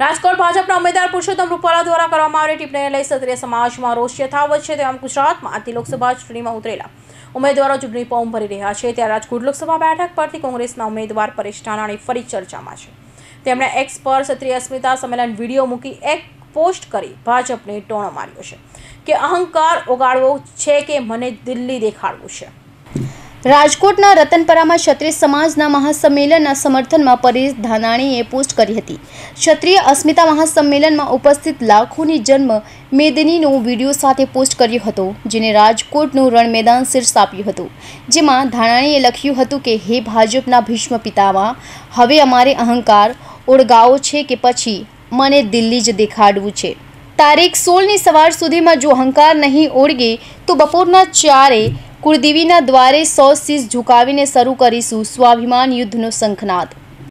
રાજકોટ ભાજપના ઉમેદવાર પુરુષોત્તમ રૂપાલા દ્વારા કરવામાં આવેલી ટિપ્પણીને લઈ ક્ષત્રિય સમાજમાં રોષ યથાવત છે તેમ ગુજરાતમાં આજથી લોકસભા ચૂંટણીમાં ઉતરેલા ઉમેદવારો ચૂંટણી ફોર્મ ભરી રહ્યા છે ત્યારે રાજકોટ લોકસભા બેઠક પરથી કોંગ્રેસના ઉમેદવાર પરેશ ધાનાણી ફરી ચર્ચામાં છે તેમણે એક્સ પર ક્ષત્રિય અસ્મિતા સંમેલન વિડીયો મૂકી એક પોસ્ટ કરી ભાજપને ટોણો માર્યો છે કે અહંકાર ઓગાળવો છે કે મને દિલ્હી દેખાડવું છે રાજકોટના રતનપરામાં ક્ષત્રિય સમાજના મહાસંમેલનના સમર્થનમાં પરેશ ધાનાણીએ પોસ્ટ કરી હતી ક્ષત્રિય અસ્મિતા મહાસંમેલનમાં ઉપસ્થિત લાખોની જન્મ મેદનીનો વિડીયો સાથે પોસ્ટ કર્યો હતો જેને રાજકોટનું રણમેદાન શીર્ષ આપ્યું હતું જેમાં ધાનાણીએ લખ્યું હતું કે હે ભાજપના ભીષ્મ પિતામાં હવે અમારે અહંકાર ઓળગાવો છે કે પછી મને દિલ્હી જ દેખાડવું છે તારીખ સોળની સવાર સુધીમાં જો અહંકાર નહીં ઓળગે તો બપોરના ચારે કુળદેવીના દ્વારે સો સીસ ઝુકાવીને શરૂ કરીશું સ્વાભિમાન યુદ્ધનો શંખનાદ